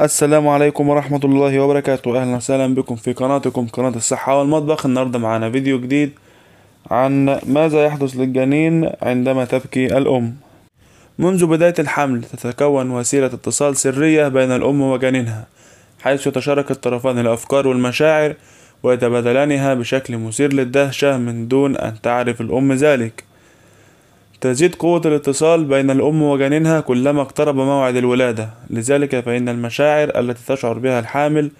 السلام عليكم ورحمة الله وبركاته أهلا وسهلا بكم في قناتكم قناة الصحة والمطبخ النهاردة معانا فيديو جديد عن ماذا يحدث للجنين عندما تبكي الأم منذ بداية الحمل تتكون وسيلة اتصال سرية بين الأم وجنينها حيث يتشارك الطرفان الأفكار والمشاعر ويتبادلانها بشكل مثير للدهشة من دون أن تعرف الأم ذلك تزيد قوة الاتصال بين الأم وجنينها كلما اقترب موعد الولادة لذلك فإن المشاعر التي تشعر بها الحامل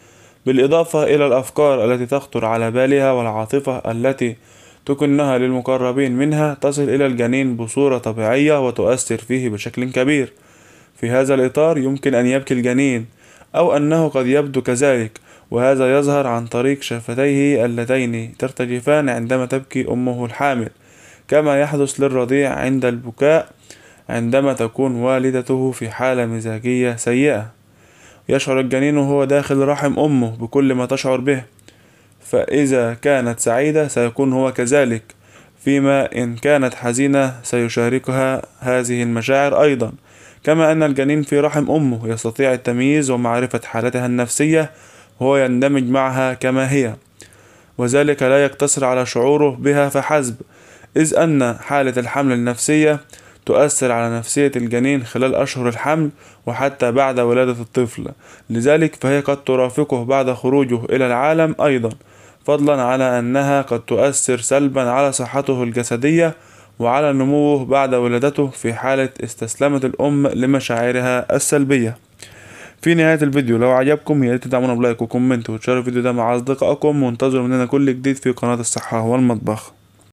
بالإضافة إلى الأفكار التي تخطر على بالها والعاطفة التي تكنها للمقربين منها تصل إلى الجنين بصورة طبيعية وتؤثر فيه بشكل كبير في هذا الإطار يمكن أن يبكي الجنين أو أنه قد يبدو كذلك وهذا يظهر عن طريق شفتيه اللتين ترتجفان عندما تبكي أمه الحامل كما يحدث للرضيع عند البكاء عندما تكون والدته في حالة مزاجية سيئة يشعر الجنين وهو داخل رحم أمه بكل ما تشعر به فإذا كانت سعيدة سيكون هو كذلك فيما إن كانت حزينة سيشاركها هذه المشاعر أيضا كما أن الجنين في رحم أمه يستطيع التمييز ومعرفة حالتها النفسية وهو يندمج معها كما هي وذلك لا يقتصر على شعوره بها فحسب إذ أن حالة الحمل النفسية تؤثر على نفسية الجنين خلال أشهر الحمل وحتى بعد ولادة الطفل لذلك فهي قد ترافقه بعد خروجه إلى العالم أيضا فضلا على أنها قد تؤثر سلبا على صحته الجسدية وعلى نموه بعد ولادته في حالة استسلمت الأم لمشاعرها السلبية في نهاية الفيديو لو عجبكم يا ريت تدعمونا بلايك وكومنت وتشاركوا الفيديو ده مع أصدقائكم وانتظروا مننا كل جديد في قناة الصحة والمطبخ